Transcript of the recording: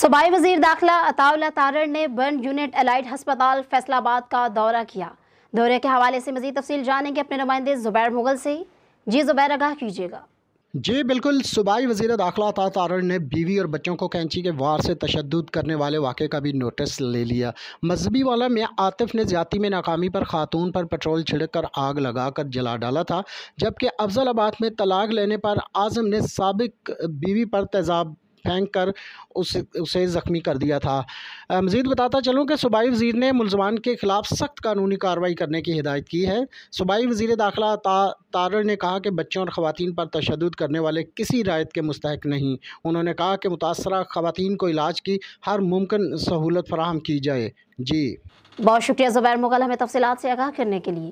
सूबाई वजीर दाखिला अताउला तारण ने बर्न यूनिट अलाइड हस्पताल फैसलाबाद का दौरा किया दौरे के हवाले से मजीद तफसील जानेंगे अपने नुमाइंदे जुबैर मुगल से जी जुबैर आगाह कीजिएगा जी बिल्कुल सूबाई वजीर दाखिला ता तारण ने बीवी और बच्चों को कैंची के वार से तशद करने वाले वाक़े का भी नोटिस ले लिया मजहबी वाला में आतिफ ने ज्याती में नाकामी पर खातून पर पेट्रोल छिड़क कर आग लगा कर जला डाला था जबकि अफजल आबाद में तलाक लेने पर आजम ने सबक बीवी पर तेजाब फेंक कर उस उसे ज़ख्मी कर दिया था मज़ीद बताता चलूँ कि सूबाई वजीर ने मुलजमान के ख़िलाफ़ सख्त कानूनी कार्रवाई करने की हिदायत की है सूबाई वजीर दाखिला ता, तारड़ ने कहा कि बच्चों और ख़वान पर तशद करने वाले किसी रायत के मुस्तक नहीं उन्होंने कहा कि मुतासर ख़वान को इलाज की हर मुमकिन सहूलत फ्राहम की जाए जी बहुत शुक्रिया ज़ुबैर मुगल हमें तफसीत से आगाह करने के लिए